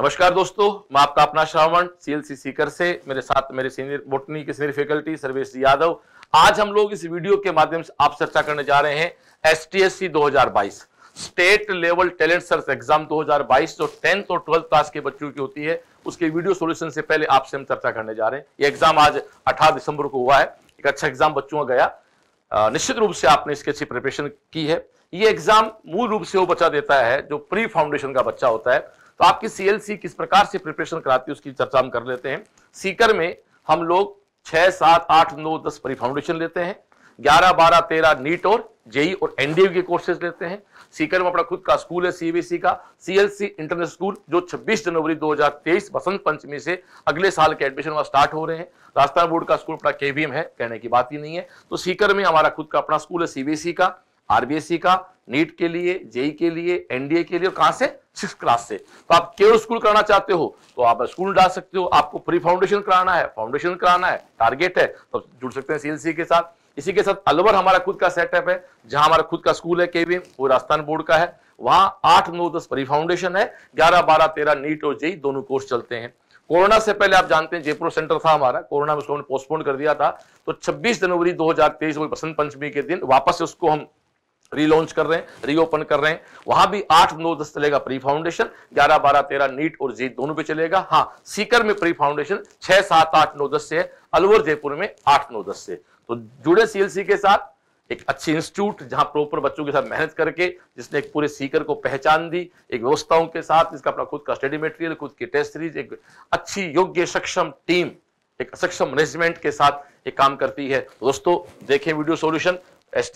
नमस्कार दोस्तों मैं आपका अपना श्रावण सीएलसी सीकर से मेरे साथ मेरे सीनियर बोटनी के सीनियर फैकल्टी सर्वेश यादव आज हम लोग इस वीडियो के माध्यम से आप चर्चा करने जा रहे हैं हजार 2022 state level talent search exam 2022 जो टेंथ और ट्वेल्थ क्लास के बच्चों की होती है उसके वीडियो सोल्यूशन से पहले आपसे हम चर्चा करने जा रहे हैं ये एग्जाम आज अठारह दिसंबर को हुआ है एक अच्छा एग्जाम बच्चों का गया निश्चित रूप से आपने इसकी अच्छी प्रिपरेशन की है ये एग्जाम मूल रूप से वो बच्चा देता है जो प्री फाउंडेशन का बच्चा होता है तो आपकी सीएलसी किस प्रकार से प्रिपरेशन कराती है उसकी चर्चा हम कर लेते हैं सीकर में हम लोग छह सात आठ नौ दस परी फाउंडेशन लेते हैं ग्यारह बारह तेरह नीट और जेई e e और एनडीए के कोर्सेज लेते हैं सीकर में अपना खुद का स्कूल है सीबीसी का सीएलसी इंटरनेशनल स्कूल जो 26 जनवरी 2023 बसंत पंचमी से अगले साल के एडमिशन वहां स्टार्ट हो रहे हैं राजस्थान बोर्ड का स्कूल अपना केवीएम है कहने की बात ही नहीं है तो सीकर में हमारा खुद का अपना स्कूल है सीबीएसई का आरबीएसई e का नीट के लिए जेई के लिए एनडीए के लिए और कहाँ से सिक्स क्लास से तो आप केवल स्कूल कराना चाहते हो तो आप स्कूल डाल सकते हो आपको प्री फाउंडेशन कराना है फाउंडेशन कराना है टारगेट है तो जुड़ सकते हैं सीएलसी के साथ इसी के साथ अलवर हमारा खुद का सेटअप है जहां हमारा खुद का स्कूल है केवीएम वो राजस्थान बोर्ड का है वहां आठ नौ दस प्री फाउंडेशन है ग्यारह बारह तेरह नीट और जेई दोनों कोर्स चलते हैं कोरोना से पहले आप जानते हैं जयपुर सेंटर था हमारा कोरोना में उसको हमने पोस्टपोन कर दिया था तो 26 जनवरी 2023 हजार तेईस बसंत पंचमी के दिन वापस उसको हम रीलॉन्च कर रहे हैं रीओपन कर रहे हैं वहां भी आठ नौ दस चलेगा प्री फाउंडेशन ग्यारह बारह तेरह नीट और जीत दोनों पे चलेगा हाँ सीकर में प्री फाउंडेशन छह सात आठ नौ दस से अलवर जयपुर में आठ नौ दस से तो जुड़े सीएलसी के साथ एक अच्छी इंस्टीट्यूट जहां प्रॉपर बच्चों के साथ मेहनत करके जिसने एक पूरे सीकर को पहचान दी एक व्यवस्थाओं के साथ जिसका अपना खुद का स्टडी मटेरियल खुद की टेस्ट सीरीज एक अच्छी योग्य सक्षम टीम एक सक्षम मैनेजमेंट के साथ एक काम करती है तो दोस्तों देखें video solutions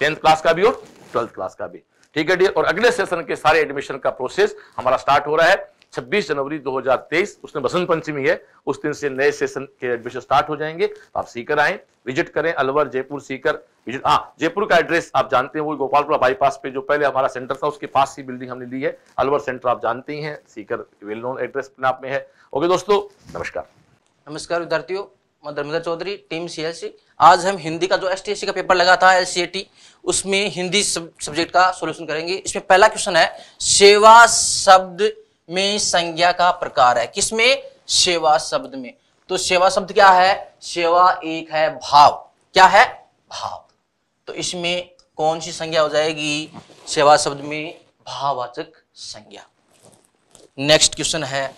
tenth class का भी और ट्वेल्थ क्लास का भी ठीक है डियर और अगले सेशन के सारे एडमिशन का प्रोसेस हमारा स्टार्ट हो रहा है 26 जनवरी 2023 उसने बसंत पंचमी है उस दिन से नए सेशन के एडमिशन स्टार्ट हो जाएंगे तो आप सीकर आए विजिट करें अलवर जयपुर सीकर विजिट हाँ जयपुर का एड्रेस आप जानते हैं वो गोपालपुरा बाईपास पे जो पहले हमारा सेंटर था उसके पास ही बिल्डिंग हमने ली है अलवर सेंटर आप जानते ही हैं सीकर वेल नोन एड्रेस अपने आप में है ओके दोस्तों नमस्कार नमस्कार विद्यार्थियों मैं धर्मेंद्र चौधरी टीम सी आज हम हिंदी का जो एस का पेपर लगा था एल उसमें हिंदी सब्जेक्ट का सोल्यूशन करेंगे इसमें पहला क्वेश्चन है सेवा शब्द में संज्ञा का प्रकार है किसमें सेवा शब्द में तो सेवा शब्द क्या है सेवा एक है भाव क्या है भाव तो इसमें कौन सी संज्ञा हो जाएगी सेवा शब्द में भाववाचक संज्ञा नेक्स्ट क्वेश्चन है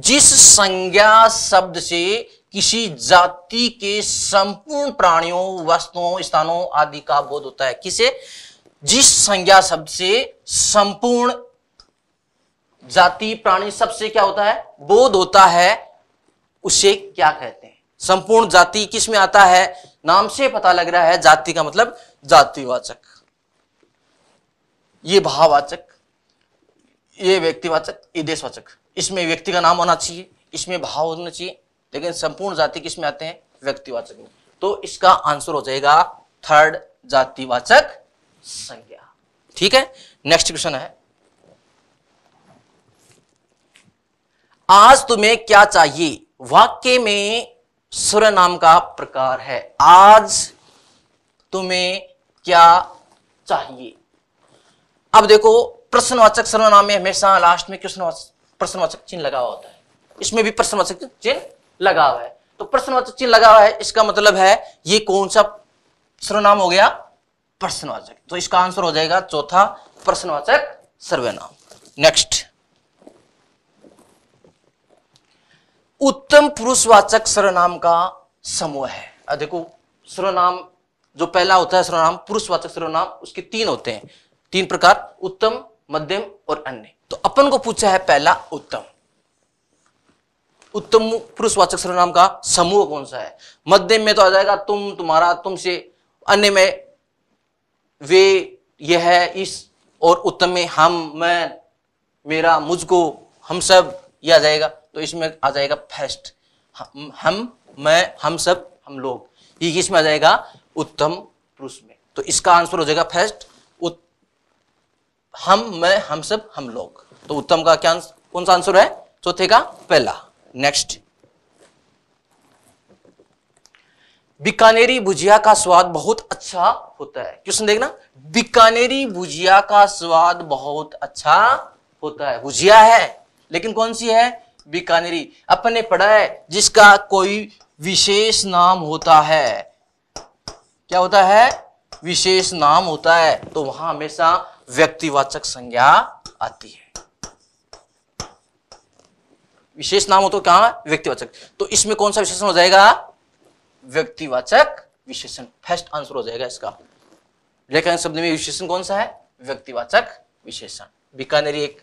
जिस संज्ञा शब्द से किसी जाति के संपूर्ण प्राणियों वस्तुओं स्थानों आदि का बोध होता है किसे जिस संज्ञा शब्द से संपूर्ण जाति प्राणी सबसे क्या होता है बोध होता है उसे क्या कहते हैं संपूर्ण जाति किस में आता है नाम से पता लग रहा है जाति का मतलब जातिवाचक ये भाववाचक ये व्यक्तिवाचक ये देशवाचक इसमें व्यक्ति का नाम होना चाहिए इसमें भाव होना चाहिए लेकिन संपूर्ण जाति किसमें आते हैं व्यक्तिवाचक में तो इसका आंसर हो जाएगा थर्ड जातिवाचक संज्ञा ठीक है नेक्स्ट क्वेश्चन है आज तुम्हें क्या चाहिए वाक्य में सुर नाम का प्रकार है आज तुम्हें क्या चाहिए अब देखो प्रश्नवाचक सर्वनाम में हमेशा लास्ट में क्वेश्चन प्रश्नवाचक चिन्ह लगा हुआ होता है इसमें भी प्रश्नवाचक चिन्ह लगा हुआ है तो प्रश्नवाचक चिन्ह लगा हुआ है इसका मतलब है ये कौन सा सर्वनाम हो गया प्रश्नवाचक तो इसका आंसर हो जाएगा चौथा प्रश्नवाचक सर्वनाम नेक्स्ट उत्तम पुरुषवाचक सर्वनाम का समूह है देखो सर्वनाम जो पहला होता है सर्वनाम पुरुषवाचक सर्वनाम उसके तीन होते हैं तीन प्रकार उत्तम मध्यम और अन्य तो अपन को पूछा है पहला उत्तम उत्तम पुरुषवाचक सर्वनाम का समूह कौन सा है मध्य में तो आ जाएगा तुम तुम्हारा तुमसे अन्य में वे यह इस और उत्तम में हम मैं मेरा मुझको हम सब यह आ जाएगा तो इसमें आ जाएगा फर्स्ट हम मैं हम सब हम लोग ये इसमें आ जाएगा उत्तम पुरुष में तो इसका आंसर हो जाएगा फर्स्ट हम मैं हम सब हम लोग तो उत्तम का क्या कौन सा आंसर है चौथे का पहला नेक्स्ट बीकानेरी भुजिया का स्वाद बहुत अच्छा होता है क्वेश्चन देखना बीकानेरी भुजिया का स्वाद बहुत अच्छा होता है भुजिया है लेकिन कौन सी है बीकानेरी अपने पढ़ा है जिसका कोई विशेष नाम होता है क्या होता है विशेष नाम होता है तो वहां हमेशा व्यक्तिवाचक संज्ञा आती है विशेष नाम हो तो क्या व्यक्तिवाचक तो इसमें कौन सा विशेषण हो जाएगा व्यक्तिवाचक विशेषण फर्स्ट आंसर हो जाएगा इसका रेखांक शब्द में विशेषण कौन सा है व्यक्तिवाचक विशेषण बीकानेरी एक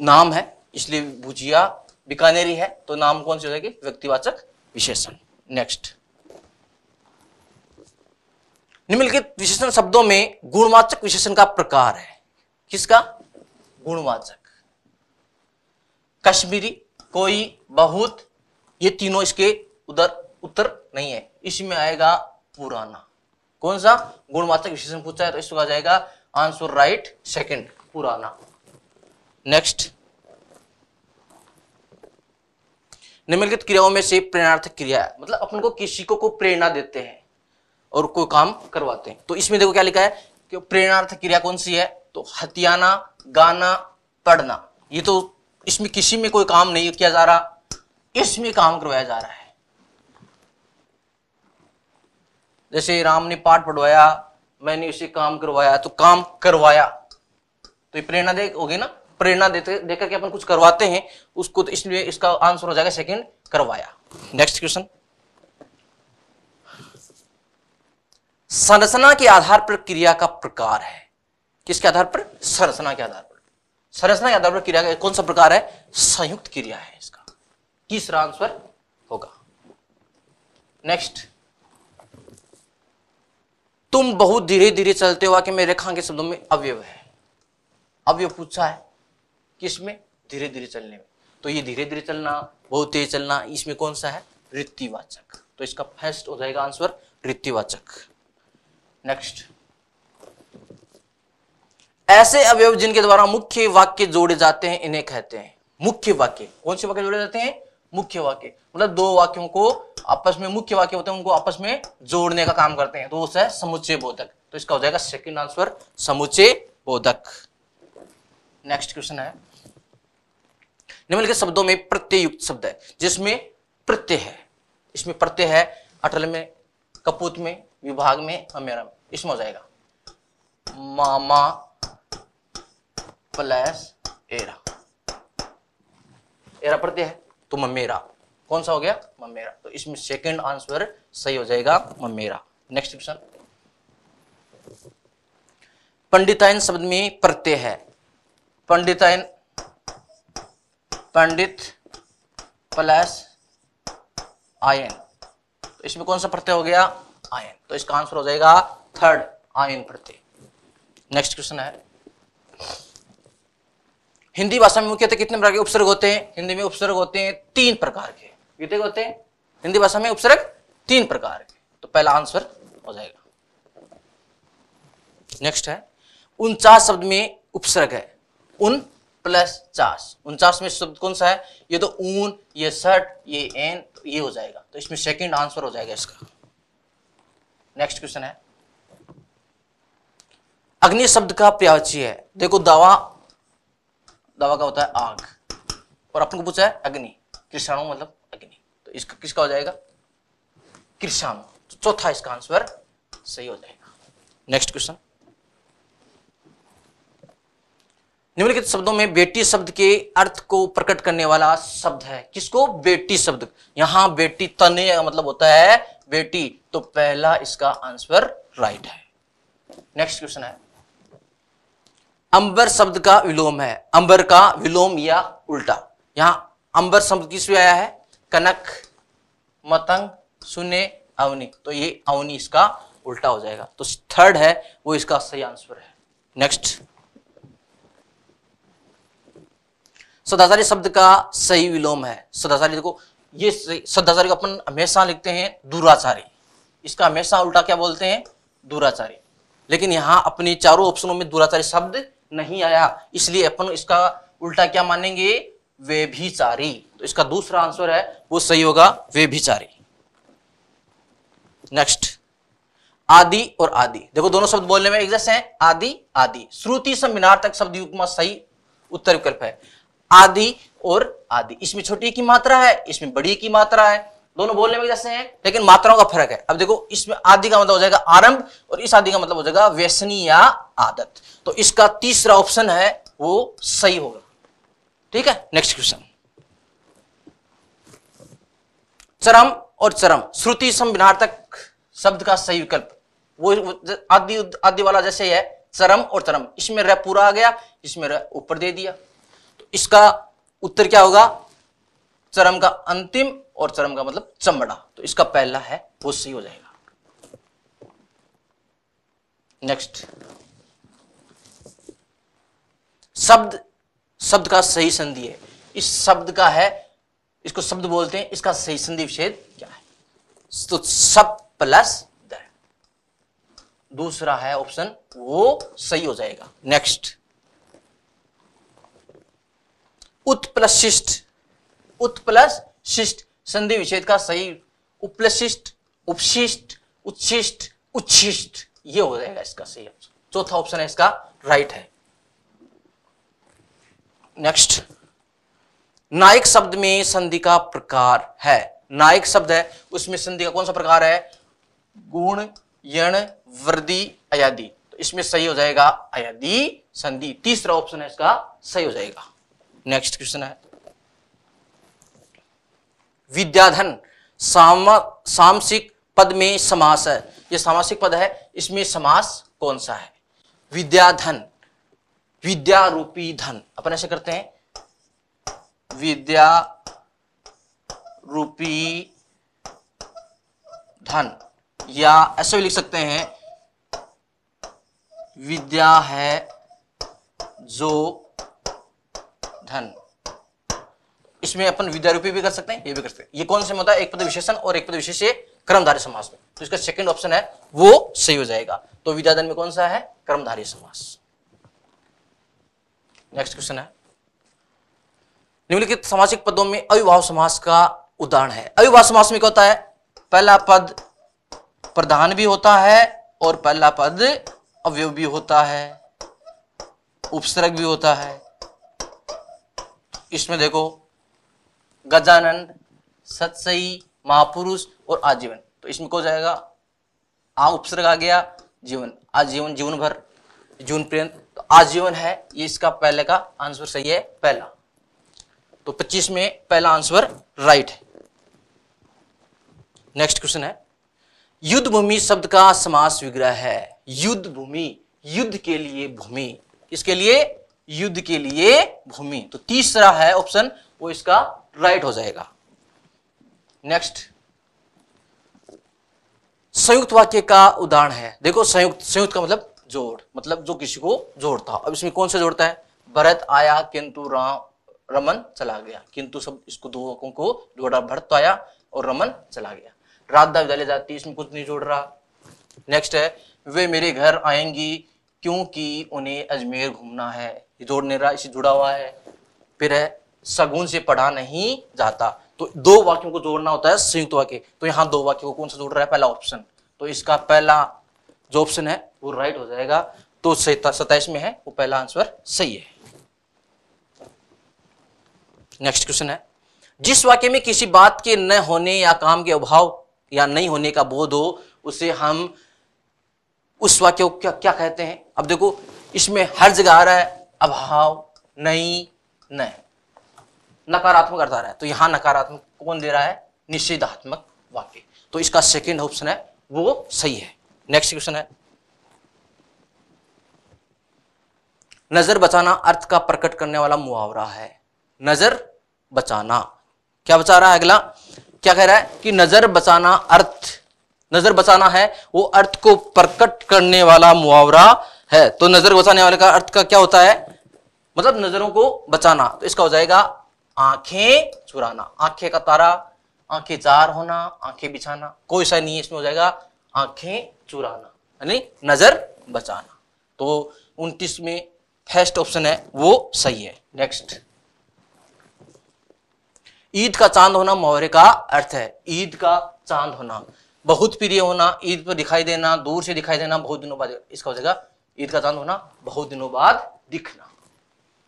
नाम है इसलिए भुजिया बीकानेरी है तो नाम कौन सी हो जाएगी व्यक्तिवाचक विशेषण नेक्स्ट निम्नलिखित विशेषण शब्दों में गुणवाचक विशेषण का प्रकार है किसका गुणवाचक कश्मीरी कोई बहुत ये तीनों इसके उधर उत्तर नहीं है इसमें आएगा पुराना कौन सा गुणवाचक विशेषण पूछा है तो इसको आ जाएगा आंसर राइट सेकंड पुराना नेक्स्ट निम्नलिखित क्रियाओं में से प्रेरणार्थक क्रिया मतलब अपन को किसी को, को प्रेरणा देते हैं और कोई काम करवाते हैं तो इसमें देखो क्या लिखा है कि प्रेरणार्थ क्रिया कौन सी है तो हथियाना गाना पढ़ना ये तो इसमें किसी में कोई काम नहीं किया जा रहा इसमें काम करवाया जा रहा है जैसे राम ने पाठ पढ़वाया मैंने उसे काम करवाया तो काम करवाया तो ये प्रेरणा दे होगी ना प्रेरणा देते देखकर के अपन कुछ करवाते हैं उसको तो इसलिए इसका आंसर हो जाएगा सेकंड करवाया नेक्स्ट क्वेश्चन संरचना के आधार पर क्रिया का प्रकार है किसके आधार पर संरचना के आधार पर संरचना के आधार पर क्रिया का कौन सा प्रकार है संयुक्त क्रिया है इसका तीसरा आंसर होगा नेक्स्ट तुम बहुत धीरे धीरे चलते हो कि मेरे खां के शब्दों में अवयव है अवयव पूछा है किसमें धीरे धीरे चलने में तो ये धीरे धीरे चलना बहुत तेज चलना इसमें कौन सा है रित्तिवाचक तो इसका फर्स्ट हो जाएगा आंसर रित्तिवाचक नेक्स्ट ऐसे अवयव जिनके द्वारा मुख्य वाक्य जोड़े जाते हैं इन्हें कहते हैं मुख्य वाक्य कौन से वाक्य जोड़े जाते हैं मुख्य वाक्य मतलब दो वाक्यों को आपस में मुख्य वाक्य होते हैं उनको आपस में जोड़ने का काम करते हैं तो वो है समुच्चय बोधक तो इसका हो जाएगा सेकंड आंसर समुच्चय बोधक नेक्स्ट क्वेश्चन है निम्नलिखित शब्दों में प्रत्ययुक्त शब्द है जिसमें प्रत्यय है इसमें प्रत्यय है अटल में कपूत में विभाग में अमेरा में इसमें हो जाएगा मामा प्लस एरा एरा प्रत्यय है तो ममेरा कौन सा हो गया ममेरा तो इसमें सेकंड आंसर सही हो जाएगा ममेरा नेक्स्ट क्वेश्चन पंडितायन शब्द में प्रत्यय है पंडितायन पंडित प्लस आयन तो इसमें कौन सा प्रत्यय हो गया आयन तो इसका आंसर हो जाएगा थर्ड आयन प्रत्यय नेक्स्ट क्वेश्चन है हिंदी भाषा में मुख्यतः कितने प्रकार के उपसर्ग होते हैं हिंदी में उपसर्ग होते हैं तीन प्रकार के कितने होते हैं हिंदी भाषा में उपसर्ग तीन प्रकार के तो पहला आंसर हो जाएगा नेक्स्ट है उनचास शब्द में उपसर्ग है उन प्लस चास उनचास में शब्द कौन सा है ये तो ऊन ये शर्ट ये एन तो ये हो जाएगा तो इसमें सेकेंड आंसर हो जाएगा इसका नेक्स्ट क्वेश्चन है अग्नि शब्द का प्याची है देखो दवा दवा का होता है आग और अपन को पूछा है अग्नि कृषाणु मतलब अग्नि तो इसका किसका हो जाएगा कृषाणु तो चौथा इसका आंसर सही हो जाएगा नेक्स्ट क्वेश्चन निम्नलिखित शब्दों में बेटी शब्द के अर्थ को प्रकट करने वाला शब्द है किसको बेटी शब्द यहां बेटी तने मतलब होता है बेटी तो पहला इसका आंसर राइट है नेक्स्ट क्वेश्चन है अंबर शब्द का विलोम है अंबर का विलोम या उल्टा यहां अंबर शब्द किस आया है कनक मतंग सुने अवनी तो ये अवनी इसका उल्टा हो जाएगा तो थर्ड है वो इसका सही आंसर है नेक्स्ट सदाचारी शब्द का सही विलोम है सदाचारी देखो ये सदाचारी को अपन हमेशा लिखते हैं दुराचारी इसका हमेशा उल्टा क्या बोलते हैं दुराचारी लेकिन यहां अपने चारों ऑप्शनों में दुराचारी शब्द नहीं आया इसलिए अपन इसका उल्टा क्या मानेंगे वे भी तो इसका दूसरा आंसर है वो सही होगा वे भी नेक्स्ट आदि और आदि देखो दोनों शब्द बोलने में एक जैसे हैं आदि आदि श्रुति से मीनार तक शब्द युगमा सही उत्तर विकल्प है आदि और आदि इसमें छोटी की मात्रा है इसमें बड़ी की मात्रा है दोनों बोलने में जैसे हैं लेकिन मात्राओं का फर्क है अब देखो इसमें आदि का मतलब हो जाएगा आरंभ और इस आदि का मतलब हो जाएगा व्यसनी या आदत तो इसका तीसरा ऑप्शन है वो सही होगा ठीक है नेक्स्ट क्वेश्चन चरम और चरम श्रुति संविधार्थक शब्द का सही विकल्प वो आदि आदि वाला जैसे है चरम और चरम इसमें र पूरा आ गया इसमें र ऊपर दे दिया तो इसका उत्तर क्या होगा चरम का अंतिम और चरम का मतलब चमड़ा तो इसका पहला है वो सही हो जाएगा नेक्स्ट शब्द शब्द का सही संधि है इस शब्द का है इसको शब्द बोलते हैं इसका सही संधि विच्छेद क्या है तो सब प्लस द दूसरा है ऑप्शन वो सही हो जाएगा नेक्स्ट उत शिष्ट उत शिष्ट संधि विच्छेद का सही उपलशिष्ट उपशिष्ट उच्छिष्ट उच्छिष्ट ये हो जाएगा इसका सही ऑप्शन चौथा ऑप्शन है इसका राइट है नेक्स्ट नायक शब्द में संधि का प्रकार है नायक शब्द है उसमें संधि का कौन सा प्रकार है गुण यण वृद्धि अयादि तो इसमें सही हो जाएगा अयादि संधि तीसरा ऑप्शन है इसका सही हो जाएगा नेक्स्ट क्वेश्चन है विद्याधन साम सामसिक पद में समास है ये सामासिक पद है इसमें समास कौन सा है विद्याधन विद्या रूपी धन अपन ऐसे करते हैं विद्या रूपी धन या ऐसे भी लिख सकते हैं विद्या है जो धन इसमें अपन विद्यारूपी भी कर सकते हैं ये भी कर सकते हैं ये कौन से में होता है एक पद विशेषण और एक पद विशेष क्रमधारी समास में तो इसका सेकंड ऑप्शन है वो सही हो जाएगा तो विद्यादन में कौन सा है क्रमधारी समास नेक्स्ट क्वेश्चन है निम्नलिखित सामाजिक पदों में अविभाव समास का उदाहरण है अविभाव समास में क्या होता है पहला पद प्रधान भी होता है और पहला पद अवय भी होता है उपसर्ग भी होता है इसमें देखो गजानंद सतसई महापुरुष और आजीवन तो इसमें कौन जाएगा आ उपसर्ग आ गया जीवन आजीवन जीवन भर जीवन पर्यंत तो आजीवन है ये इसका पहले का आंसर सही है पहला तो 25 में पहला आंसर राइट है नेक्स्ट क्वेश्चन है युद्ध भूमि शब्द का समास विग्रह है युद्ध भूमि युद्ध के लिए भूमि इसके लिए युद्ध के लिए भूमि तो तीसरा है ऑप्शन वो इसका राइट हो जाएगा नेक्स्ट संयुक्त वाक्य का उदाहरण है देखो संयुक्त संयुक्त का मतलब जोड़ मतलब जो किसी को जोड़ता हो अब इसमें कौन सा जोड़ता है भरत आया किंतु राम रमन चला गया किंतु सब इसको दो वाक्यों को जोड़ा भरत आया और रमन चला गया राधा विद्यालय जाती है इसमें कुछ नहीं जोड़ रहा नेक्स्ट है वे मेरे घर आएंगी क्योंकि उन्हें अजमेर घूमना है जोड़ने रहा इसे जुड़ा हुआ है फिर है सगुन से पढ़ा नहीं जाता तो दो वाक्यों को जोड़ना होता है संयुक्त वाक्य तो यहां दो वाक्यों को कौन सा जोड़ रहा है पहला ऑप्शन तो इसका पहला जो ऑप्शन है वो राइट हो जाएगा तो सताइस में है वो पहला आंसर सही है नेक्स्ट क्वेश्चन है जिस वाक्य में किसी बात के न होने या काम के अभाव या नहीं होने का बोध हो उसे हम उस वाक्य को क्या क्या कहते हैं अब देखो इसमें हर जगह आ रहा है अभाव नहीं नहीं नकारात्मक अर्थ आ रहा है तो यहाँ नकारात्मक कौन दे रहा है निषेधात्मक वाक्य तो इसका सेकेंड ऑप्शन है वो सही है नेक्स्ट क्वेश्चन है नजर बचाना अर्थ का प्रकट करने वाला मुहावरा है नजर बचाना क्या बचा रहा है अगला क्या कह रहा है कि नजर बचाना अर्थ नजर बचाना है वो अर्थ को प्रकट करने वाला मुहावरा है तो नजर बचाने वाले का अर्थ का क्या होता है मतलब नजरों को बचाना तो इसका हो जाएगा आंखें चुराना आंखें का तारा आंखें चार होना आंखें बिछाना कोई सा नहीं इसमें हो जाएगा आंखें चुराना यानी नजर बचाना तो उन्तीस में फर्स्ट ऑप्शन है वो सही है नेक्स्ट ईद का चांद होना मोहरे का अर्थ है ईद का चांद होना बहुत प्रिय होना ईद पर दिखाई देना दूर से दिखाई देना बहुत दिनों बाद इसका हो जाएगा ईद का चांद होना बहुत दिनों बाद दिखना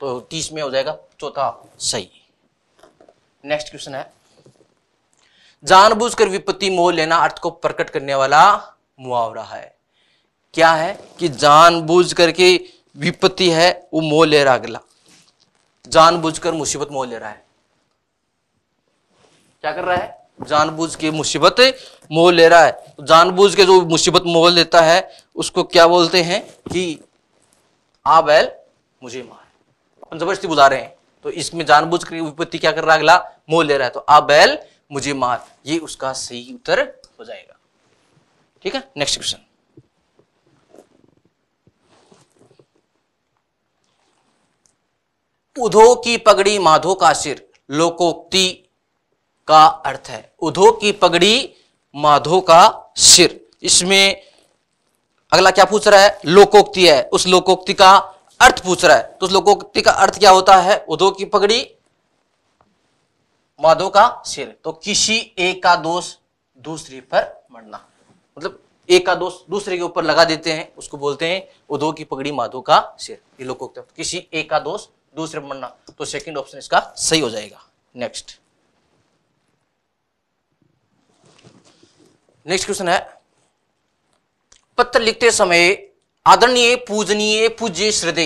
तो तीस में हो जाएगा चौथा सही नेक्स्ट क्वेश्चन है जानबूझकर विपत्ति मोल लेना अर्थ को प्रकट करने वाला मुआवरा है क्या है कि जानबूझकर करके विपत्ति है वो मोह ले रहा अगला जानबूझकर मुसीबत मोह ले रहा है क्या कर रहा है जानबूझ के मुसीबत मोह ले रहा है तो जानबूझ के जो मुसीबत मोह लेता है उसको क्या बोलते हैं कि बैल मुझे मार जबरदस्ती बुला रहे हैं तो इसमें जानबूझ कर विपत्ति क्या कर रहा है अगला मोह ले रहा है तो आ बैल मुझे मार ये उसका सही उत्तर हो जाएगा ठीक है नेक्स्ट क्वेश्चन उधो की पगड़ी माधो का सिर लोकोक्ति का अर्थ है उधो की पगड़ी माधो का सिर इसमें अगला क्या पूछ रहा है लोकोक्ति है उस लोकोक्ति का अर्थ पूछ रहा है तो उस लोकोक्ति का अर्थ क्या होता है उधो की पगड़ी माधो का सिर तो किसी एक का दोष दूसरी पर मरना मतलब एक का दोष दूसरे के ऊपर लगा देते हैं उसको बोलते हैं उधो की पगड़ी माधो का सिर ये लोकोक्ति तो किसी एक का दोष दूसरे पर मरना तो सेकंड ऑप्शन इसका सही हो जाएगा नेक्स्ट नेक्स्ट क्वेश्चन है पत्र लिखते समय आदरणीय पूजनीय पूज्य श्रदे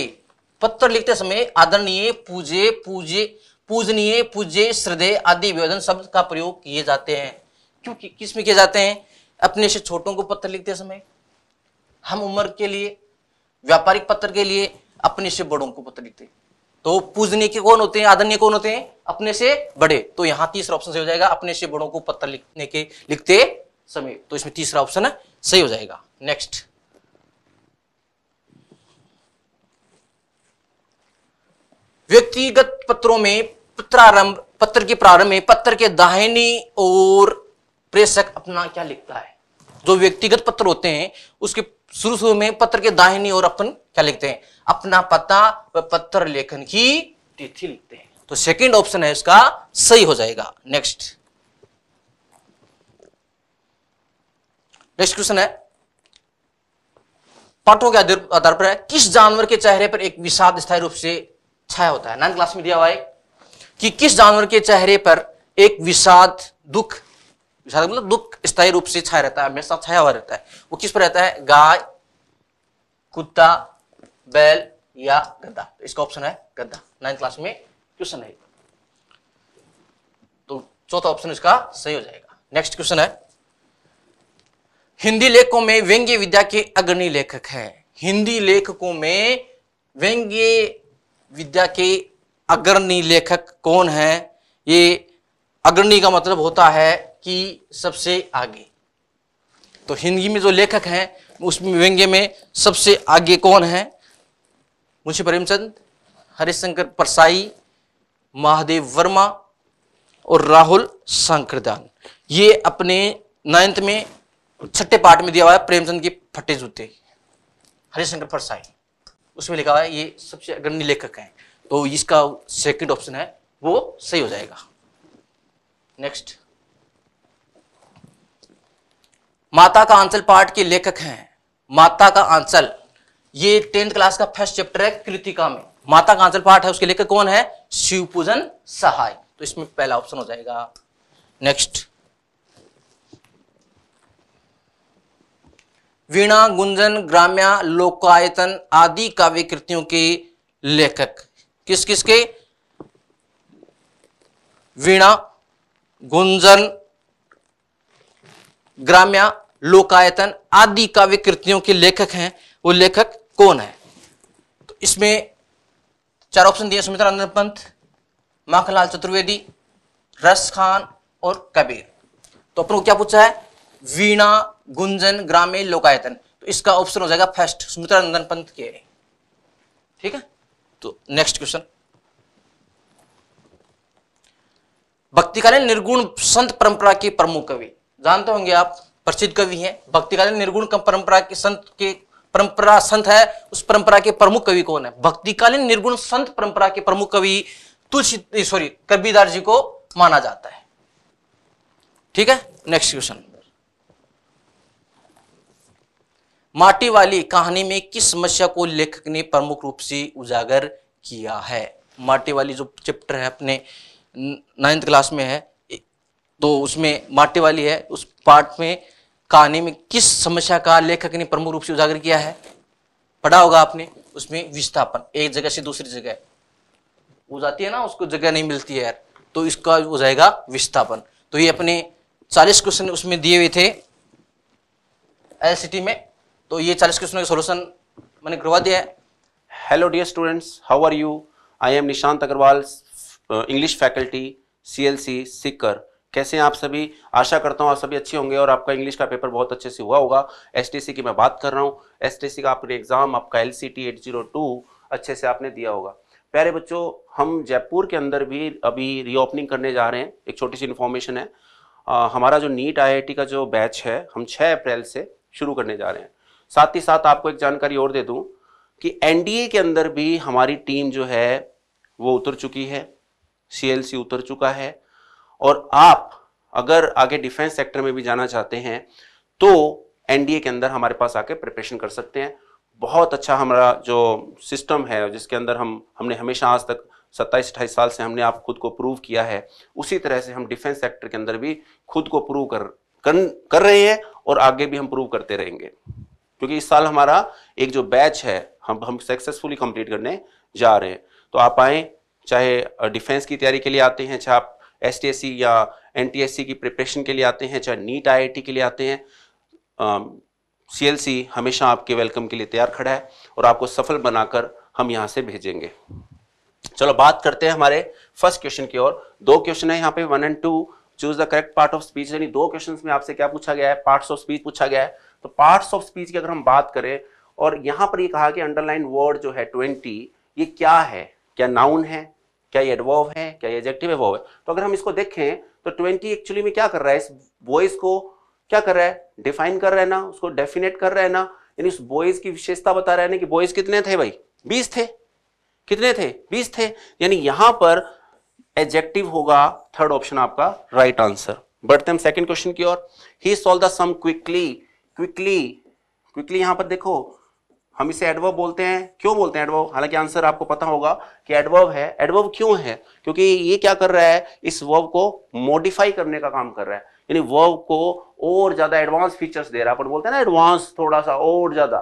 पत्र लिखते समय आदरणीय पूजे पूजे पूजनीय पूज्य श्रदे आदि विभेदन शब्द का प्रयोग किए जाते हैं क्योंकि किस में किए जाते हैं अपने से छोटों को पत्र लिखते समय हम उम्र के लिए व्यापारिक पत्र के लिए अपने से बड़ों को पत्र लिखते तो पूजनीय के कौन होते हैं आदरणीय कौन होते हैं अपने से बड़े तो यहाँ तीसरा ऑप्शन सही हो जाएगा अपने से बड़ों को पत्र लिखने के लिखते समय तो इसमें तीसरा ऑप्शन सही हो जाएगा नेक्स्ट व्यक्तिगत पत्रों में पत्रारंभ पत्र के प्रारंभ में पत्र के दाहिनी और प्रेषक अपना क्या लिखता है जो व्यक्तिगत पत्र होते हैं उसके शुरू शुरू में पत्र के दाहिनी और अपन क्या लिखते हैं अपना पता व पत्र लेखन की तिथि लिखते हैं तो सेकंड ऑप्शन है इसका सही हो जाएगा नेक्स्ट नेक्स्ट क्वेश्चन है पाठों के आधार पर है किस जानवर के चेहरे पर एक विषाद स्थायी रूप से छाया होता है नाइन्थ क्लास में दिया हुआ है कि किस जानवर के चेहरे पर एक विषाद दुख विषाद मतलब दुख स्थायी रूप से छाया रहता है हमेशा छाया हुआ रहता है वो किस पर रहता है गाय कुत्ता बैल या गद्दा तो इसका ऑप्शन है गद्दा नाइन्थ क्लास में क्वेश्चन है तो चौथा ऑप्शन इसका सही हो जाएगा नेक्स्ट क्वेश्चन है हिंदी लेखकों में व्यंग्य विद्या के अग्रणी लेखक हैं हिंदी लेखकों में व्यंग्य विद्या के अग्रणी लेखक कौन है ये अग्रणी का मतलब होता है कि सबसे आगे तो हिंदी में जो लेखक हैं उसमें व्यंग्य में सबसे आगे कौन है मुंशी प्रेमचंद हरिशंकर परसाई महादेव वर्मा और राहुल शंकरदान ये अपने नाइन्थ में छठे पार्ट में दिया हुआ है प्रेमचंद के फटे जूते हरिशंकर परसाई उसमें लिखा हुआ है ये सबसे अग्रणी लेखक हैं तो इसका सेकंड ऑप्शन है वो सही हो जाएगा नेक्स्ट माता का आंचल पाठ के लेखक हैं माता का आंचल ये टेंथ क्लास का फर्स्ट चैप्टर है कृतिका में माता का आंचल पाठ है उसके लेखक कौन है शिवपूजन सहाय तो इसमें पहला ऑप्शन हो जाएगा नेक्स्ट वीणा गुंजन ग्राम्या लोकायतन आदि काव्य कृतियों के लेखक किस किस के वीणा गुंजन ग्राम्या लोकायतन आदि काव्य कृतियों के लेखक हैं वो लेखक कौन है तो इसमें चार ऑप्शन दिए सुमित्रानंद पंत माखनलाल चतुर्वेदी रस खान और कबीर तो अपन को क्या पूछा है वीणा गुंजन ग्रामे लोकायतन तो इसका ऑप्शन हो जाएगा फर्स्ट सुमित्रानंदन पंत के ठीक है तो नेक्स्ट क्वेश्चन भक्तिकालीन निर्गुण संत परंपरा के प्रमुख कवि जानते होंगे आप प्रसिद्ध कवि हैं भक्तिकालीन निर्गुण परंपरा के संत के परंपरा संत है उस परंपरा के प्रमुख कवि कौन है भक्तिकालीन निर्गुण संत परंपरा के प्रमुख कवि तुलसी सॉरी कबीरदास जी को माना जाता है ठीक है नेक्स्ट क्वेश्चन माटी वाली कहानी में किस समस्या को लेखक ने प्रमुख रूप से उजागर किया है माटी वाली जो चैप्टर है अपने नाइन्थ क्लास में है तो उसमें माटी वाली है उस पार्ट में कहानी में किस समस्या का लेखक ने प्रमुख रूप से उजागर किया है पढ़ा होगा आपने उसमें विस्थापन एक जगह से दूसरी जगह वो जाती है ना उसको जगह नहीं मिलती है यार तो इसका हो जाएगा विस्थापन तो ये अपने चालीस क्वेश्चन उसमें दिए हुए थे एल में तो ये चालीस क्वेश्चनों के सोल्यूशन मैंने करवा दिया है hello dear students how are you I am Nishant Agarwal English faculty C L C Sikar कैसे हैं आप सभी आशा करता हूँ आप सभी अच्छे होंगे और आपका इंग्लिश का पेपर बहुत अच्छे से हुआ होगा एस की मैं बात कर रहा हूँ एस का आपने एग्ज़ाम आपका L C T eight zero two अच्छे से आपने दिया होगा प्यारे बच्चों हम जयपुर के अंदर भी अभी रीओपनिंग करने जा रहे हैं एक छोटी सी इन्फॉर्मेशन है आ, हमारा जो नीट टी का जो बैच है हम छः अप्रैल से शुरू करने जा रहे हैं साथ ही साथ आपको एक जानकारी और दे दूं कि एनडीए के अंदर भी हमारी टीम जो है वो उतर चुकी है सीएलसी उतर चुका है और आप अगर आगे डिफेंस सेक्टर में भी जाना चाहते हैं तो एनडीए के अंदर हमारे पास आके प्रिपरेशन कर सकते हैं बहुत अच्छा हमारा जो सिस्टम है जिसके अंदर हम हमने हमेशा आज तक सत्ताईस अट्ठाईस साल से हमने आप खुद को प्रूव किया है उसी तरह से हम डिफेंस सेक्टर के अंदर भी खुद को प्रूव कर कर, कर रहे हैं और आगे भी हम प्रूव करते रहेंगे क्योंकि इस साल हमारा एक जो बैच है हम हम सक्सेसफुली कंप्लीट करने जा रहे हैं तो आप आए चाहे डिफेंस की तैयारी के लिए आते हैं चाहे आप एस या एन की प्रिपरेशन के लिए आते हैं चाहे नीट आई के लिए आते हैं सी हमेशा आपके वेलकम के लिए तैयार खड़ा है और आपको सफल बनाकर हम यहाँ से भेजेंगे चलो बात करते हैं हमारे फर्स्ट क्वेश्चन की ओर दो क्वेश्चन है यहाँ पे one and two choose the correct part of speech यानी दो क्वेश्चन में आपसे क्या पूछा गया है पार्ट्स ऑफ स्पीच पूछा गया है तो पार्ट्स ऑफ स्पीच की अगर हम बात करें और यहां पर ये कहा कि अंडरलाइन वर्ड जो है ट्वेंटी ये क्या है क्या नाउन है क्या ये एडवर्व है क्या ये एजेक्टिव एडवर्व है तो अगर हम इसको देखें तो ट्वेंटी एक्चुअली में क्या कर रहा है इस वॉइस को क्या कर रहा है डिफाइन कर रहा है ना उसको डेफिनेट कर रहा है ना यानी उस बॉयज की विशेषता बता रहा है ना कि बॉयज कितने थे भाई बीस थे कितने थे बीस थे यानी यहां पर एजेक्टिव होगा थर्ड ऑप्शन आपका राइट right आंसर बढ़ते हम सेकंड क्वेश्चन की ओर ही solve the sum quickly quickly quickly यहां पर देखो हम इसे एडवर्ब बोलते हैं क्यों बोलते हैं एडवर्ब हालांकि आंसर आपको पता होगा कि एडवर्ब है एडवर्ब क्यों है क्योंकि ये क्या कर रहा है इस वर्ब को मॉडिफाई करने का काम कर रहा है यानी वर्ब को और ज्यादा एडवांस फीचर्स दे रहा है अपन बोलते हैं ना एडवांस थोड़ा सा और ज्यादा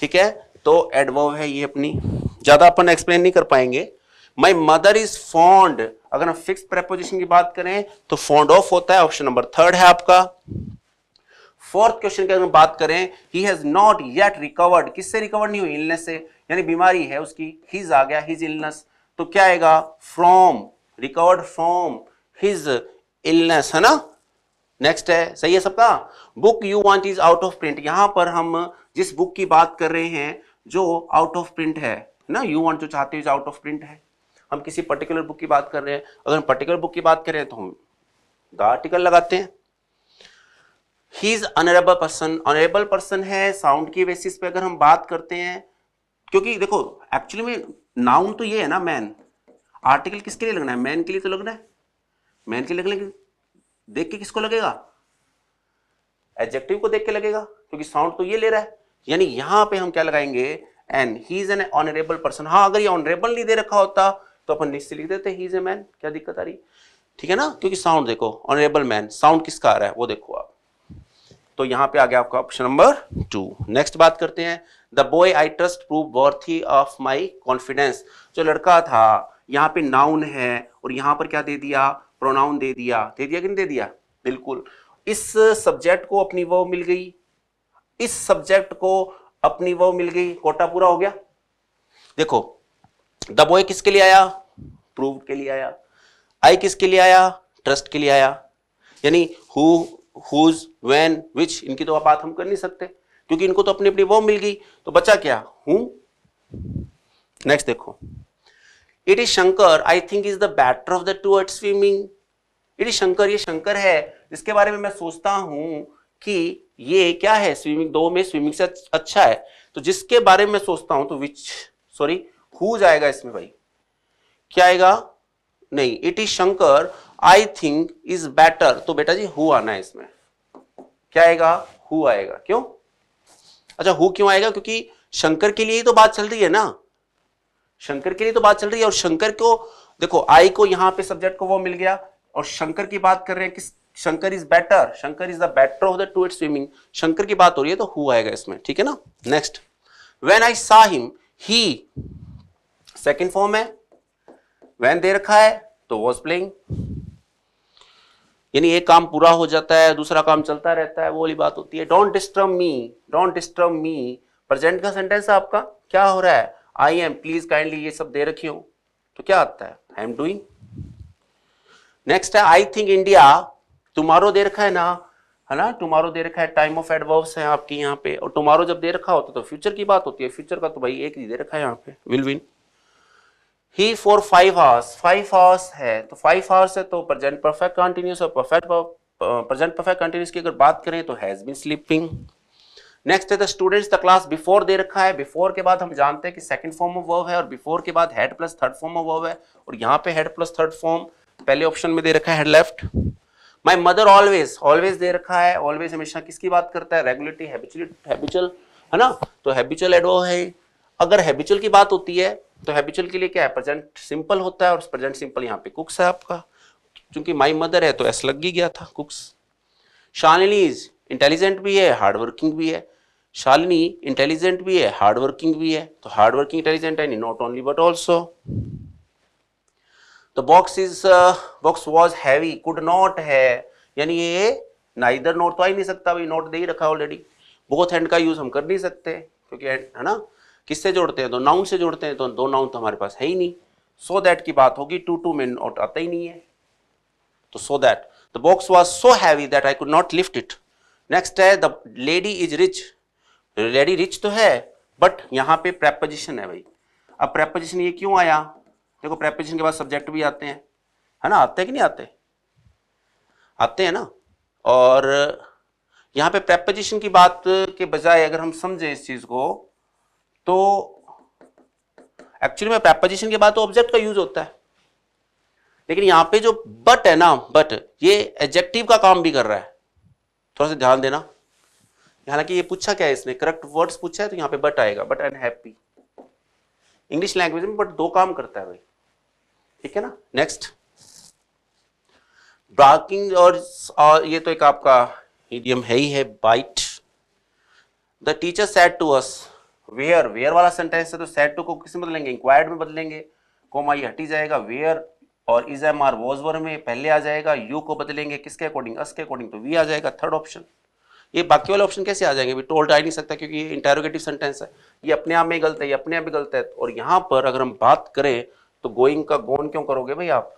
ठीक है तो एडवर्ब है ये अपनी ज्यादा अपन एक्सप्लेन नहीं कर पाएंगे माई मदर इज फॉन्ड अगर हम फिक्स प्रेपोजिशन की बात करें तो फॉन्ड ऑफ होता है ऑप्शन नंबर थर्ड है आपका फोर्थ क्वेश्चन की अगर बात करें he has not yet recovered किससे रिकवर्ड नहीं हुई इलनेस से यानी बीमारी है उसकी हिज आ गया हिज इलनेस तो क्या आएगा from recovered from his illness है ना नेक्स्ट है सही है सबका book you want is out of print यहां पर हम जिस बुक की बात कर रहे हैं जो आउट ऑफ प्रिंट है ना यू वांट जो चाहते हो इज आउट ऑफ प्रिंट है हम किसी पर्टिकुलर बुक की बात कर रहे हैं अगर हम पर्टिकुलर बुक की बात करें तो हम द आर्टिकल लगाते हैं he is honourable person honourable person है साउंड की बेसिस पे अगर हम बात करते हैं क्योंकि देखो एक्चुअली में नाउन तो ये है ना मैन आर्टिकल किसके लिए लगना है मैन के लिए तो लगना है मैन के लिए लगने देख के किसको लगेगा एडजेक्टिव को देख के लगेगा क्योंकि साउंड तो ये ले रहा है यानी यहां पे हम क्या लगाएंगे an he is an honourable person हाँ अगर ये ऑनरेबल नहीं दे रखा होता तो अपन निश्चय लिख देते ही इज ए मैन क्या दिक्कत आ रही ठीक है ना क्योंकि साउंड देखो ऑनरेबल मैन साउंड किसका आ रहा है वो देखो आप तो यहां पे आ गया आपका ऑप्शन नंबर टू नेक्स्ट बात करते हैं the boy I trust prove worthy of my confidence जो लड़का था यहाँ पे नाउन है और यहां पर क्या दे दिया प्रोनाउन दे दिया दे दिया कि नहीं दे दिया बिल्कुल इस सब्जेक्ट को अपनी वो मिल गई इस सब्जेक्ट को अपनी वो मिल गई कोटा पूरा हो गया देखो द बॉय किसके लिए आया प्रूव के लिए आया आई किसके लिए आया ट्रस्ट के लिए आया यानी हु हुज वैन विच इनकी तो आप बात हम कर नहीं सकते क्योंकि इनको तो अपनी अपनी वो मिल गई तो बचा क्या हूं नेक्स्ट देखो it is Shankar I think is the better of the two at swimming it is Shankar ये शंकर है जिसके बारे में मैं सोचता हूं कि ये क्या है स्विमिंग दो में स्विमिंग से अच्छा है तो जिसके बारे में सोचता हूं तो विच सॉरी हु जाएगा इसमें भाई क्या आएगा नहीं it is Shankar I think is better तो बेटा जी हु आना है इसमें क्या आएगा हु आएगा क्यों अच्छा हु क्यों आएगा क्योंकि शंकर के लिए ही तो बात चल रही है ना शंकर के लिए तो बात चल रही है और शंकर को देखो आई को यहां पे सब्जेक्ट को वो मिल गया और शंकर की बात कर रहे हैं कि Shankar is better Shankar is the better of the two it swimming Shankar की बात हो रही है तो हु आएगा इसमें ठीक है ना next when I saw him ही सेकेंड फॉर्म है वैन दे रखा है तो वॉज प्लेइंग यानी एक काम पूरा हो जाता है दूसरा काम चलता रहता है वो वाली बात होती है don't disturb me don't disturb me present का सेंटेंस है आपका क्या हो रहा है आई एम प्लीज काइंडली ये सब दे रखी हो तो क्या आता है आई एम डूइंग नेक्स्ट है आई थिंक इंडिया टुमारो दे रखा है ना है ना टुमारो दे रखा है टाइम ऑफ एडवर्ब्स है आपकी यहाँ पे और टुमारो जब दे रखा होता तो फ्यूचर की बात होती है फ्यूचर का तो भाई एक ही दे रखा है यहाँ पे will win he for five hours five hours है तो फाइव आवर्स है तो प्रेजेंट परफेक्ट कंटिन्यूस और परफेक्ट प्रेजेंट परफेक्ट कंटिन्यूस की अगर बात करें तो हैज बीन स्लीपिंग नेक्स्ट है the students the class before दे रखा है बिफोर के बाद हम जानते हैं कि सेकंड फॉर्म ऑफ वर्ब है और बिफोर के बाद had plus third form of verb है और यहाँ पे हेड प्लस थर्ड फॉर्म पहले ऑप्शन में दे रखा है had left my mother always always दे रखा है ऑलवेज हमेशा किसकी बात करता है रेगुलेटरी हैबिचुअल है ना तो हैबिचुअल एडो है अगर हैबिचुअल की बात होती है तो हैबिचुअल के लिए क्या है प्रेजेंट सिंपल होता है और प्रेजेंट सिंपल यहाँ पे कुक्स है आपका क्योंकि माई मदर है तो एस लग ही गया था कुक्स शालिनीज इंटेलिजेंट भी है हार्ड वर्किंग भी है शालिनी इंटेलिजेंट भी है हार्ड वर्किंग भी है तो हार्ड वर्किंग इंटेलिजेंट है not only but also the box is box was heavy could not है यानी ये ना इधर नोट तो आ ही नहीं सकता भाई नोट दे ही रखा ऑलरेडी बोथ हैंड का यूज हम कर नहीं सकते क्योंकि है ना किससे जोड़ते हैं तो नाउन से जोड़ते हैं तो दो नाउन तो हमारे पास है ही नहीं सो so दैट की बात होगी टू टू में नोट आता ही नहीं है तो so that the box was so heavy that I could not lift it next है the lady is rich lady rich तो है बट यहाँ पे प्रेपोजिशन है भाई अब प्रेपोजिशन ये क्यों आया देखो प्रेपोजिशन के बाद सब्जेक्ट भी आते हैं है ना आते हैं कि नहीं आते आते हैं ना और यहाँ पे प्रेपोजिशन की बात के बजाय अगर हम समझें इस चीज़ को तो एक्चुअली में प्रेपोजिशन के बाद तो ऑब्जेक्ट का यूज होता है लेकिन यहां पे जो बट है ना बट ये एजेक्टिव का काम भी कर रहा है थोड़ा सा ध्यान देना हालांकि ये पूछा क्या है इसने करेक्ट वर्ड्स पूछा है तो यहां पे बट आएगा बट हैप्पी इंग्लिश लैंग्वेज में बट दो काम करता है भाई ठीक है ना नेक्स्ट ब्राकिंग और, और ये तो एक आपका मीडियम है ही है by the teacher set to us where where वाला सेंटेंस है तो सेट टू को किस में बदलेंगे इंक्वायर्ड में बदलेंगे कोमा ये हटी जाएगा वेयर और इज एम आर वॉजवर में पहले आ जाएगा यू को बदलेंगे किसके अकॉर्डिंग अस के अकॉर्डिंग तो वी आ जाएगा थर्ड ऑप्शन ये बाकी वाले ऑप्शन कैसे आ जाएंगे भी टोल्ड आ नहीं सकता क्योंकि ये इंटेरोगेटिव सेंटेंस है ये अपने आप में गलत है ये अपने आप में गलत है और यहाँ पर अगर हम बात करें तो गोइंग का गोन क्यों करोगे भाई आप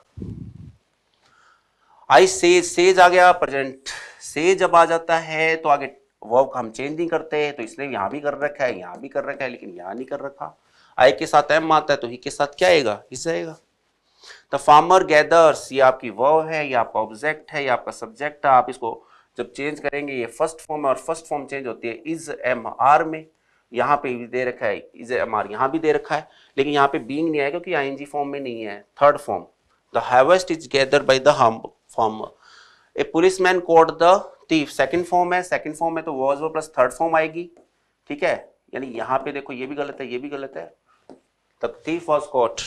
आई सेज सेज आ गया प्रेजेंट सेज जब आ जाता है तो आगे वर्ब का हम चेंज नहीं करते हैं तो इसलिए यहाँ भी कर रखा है यहाँ भी कर रखा है लेकिन यहाँ नहीं कर रखा आई के साथ एम आता है तो ही के साथ क्या आएगा इस आएगा द फार्मर गैदर्स ये आपकी वर्व है या आपका ऑब्जेक्ट है या आपका सब्जेक्ट है आप इसको जब चेंज करेंगे ये फर्स्ट फॉर्म और फर्स्ट फॉर्म चेंज होती है इज एम आर में यहाँ पे भी दे रखा है इज एम आर यहाँ भी दे रखा है लेकिन यहाँ पे बींग नहीं आएगा क्योंकि आई फॉर्म में नहीं है third form the harvest is gather by the हम form a police man caught the thief second form है सेकंड फॉर्म में तो वॉज वो प्लस थर्ड फॉर्म आएगी ठीक है यानी यहां पे देखो ये भी गलत है ये भी गलत है तब thief was caught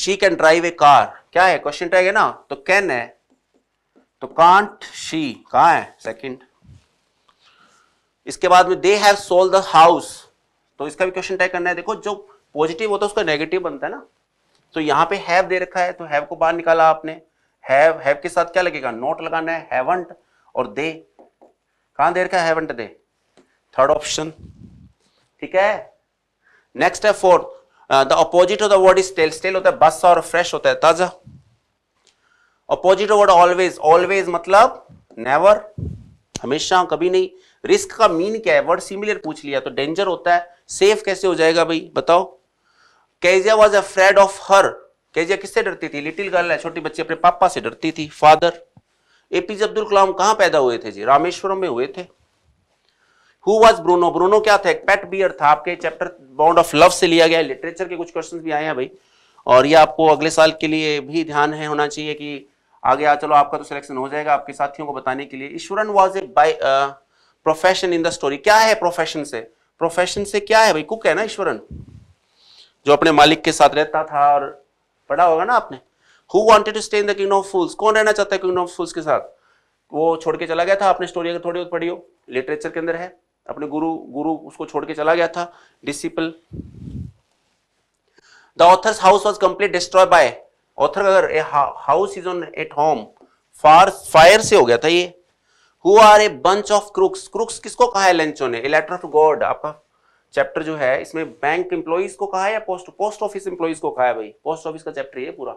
she can drive a car क्या है क्वेश्चन टैग तो है ना तो कैन है तो कांट शी कहा है सेकंड इसके बाद में they have solve the house तो इसका भी क्वेश्चन टैग करना है देखो जो पॉजिटिव होता है उसका नेगेटिव बनता है ना तो यहाँ पे हैव दे रखा है तो हैव को बाहर निकाला आपने हैव हैव के साथ क्या लगेगा नॉट लगाना है हैवंट और दे कहां दे रखा है हैवंट दे थर्ड ऑप्शन ठीक है नेक्स्ट है fourth the opposite of the word is stale stale होता है बस और फ्रेश होता है ताजा opposite of word always always मतलब नेवर हमेशा कभी नहीं रिस्क का मीन क्या है वर्ड सिमिलर पूछ लिया तो डेंजर होता है सेफ कैसे हो जाएगा भाई बताओ Kezia was afraid of her Kezia किससे डरती थी लिटिल गर्ल है छोटी बच्ची अपने पापा से डरती थी फादर एपीजे अब्दुल कलाम कहां पैदा हुए थे जी रामेश्वरम में हुए थे हु वॉज ब्रोनो ब्रोनो क्या था एक पेट बियर था आपके चैप्टर बाउंड ऑफ लव से लिया गया लिटरेचर के कुछ क्वेश्चन भी आए हैं भाई और ये आपको अगले साल के लिए भी ध्यान है होना चाहिए कि आगे आ चलो आपका तो सिलेक्शन हो जाएगा आपके साथियों को बताने के लिए Iswaran was a by profession in the story क्या है प्रोफेशन से प्रोफेशन से क्या है भाई कुक है ना ईश्वरन जो अपने मालिक के साथ रहता था और पढ़ा होगा ना आपने who wanted to stay in the kingdom of fools कौन रहना चाहता है किंगडम ऑफ फूल्स के साथ वो छोड़ के चला गया था आपने स्टोरी अगर थोड़ी बहुत पढ़ी हो लिटरेचर के अंदर है अपने गुरु गुरु उसको छोड़ के चला गया था disciple the author's house was complete destroy by author अगर house is on at home far fire से हो गया था ये who are a bunch of crooks crooks किसको कहा है लेंचो ने इलेक्टर ऑफ गॉड आपका चैप्टर जो है इसमें बैंक एम्प्लॉयज को कहा है या पोस्ट पोस्ट ऑफिस एम्प्लॉयज को कहा है भाई पोस्ट ऑफिस का चैप्टर ये पूरा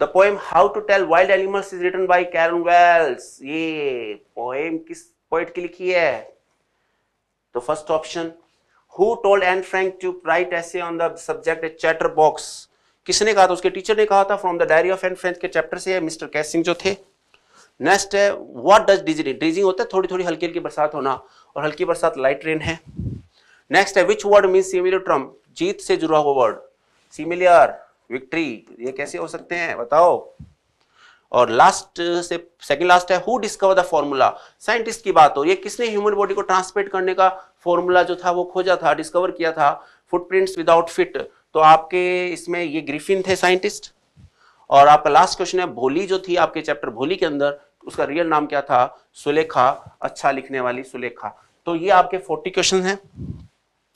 the poem how to tell wild animals is written by Carolyn Wells ये पोएम किस पोइट की लिखी है तो first option who told Anne Frank to write essay on the subject chatter box किसने कहा था उसके टीचर ने कहा था from the diary of Anne French के चैप्टर से मिस्टर कैसिंग जो थे नेक्स्ट है व्हाट डज डिजीनिंग डिजीनिंग होता है थोड़ी थोड़ी हल्की हल्की बरसात होना और हल्की बरसात लाइट रेन है नेक्स्ट है which word mean similar triumph जीत से जुड़ा हुआ वर्ड सिमिलियर विक्ट्री ये कैसे हो सकते हैं बताओ और लास्ट से सेकंड लास्ट है who discover the formula scientist की बात हो ये किसने ह्यूमन बॉडी को ट्रांसमिट करने का फॉर्मूला जो था वो खोजा था डिस्कवर किया था फुटप्रिंट्स विदाउट फिट तो आपके इसमें ये ग्रिफिन थे साइंटिस्ट और आपका लास्ट क्वेश्चन है भोली जो थी आपके चैप्टर भोली के अंदर उसका रियल नाम क्या था सुलेखा अच्छा लिखने वाली सुलेखा तो ये आपके फोर्टी क्वेश्चन हैं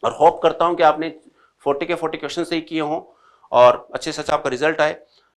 और होप करता हूं कि आपने 40 के 40 क्वेश्चन सही किए हों और अच्छे से अच्छा आपका रिजल्ट आए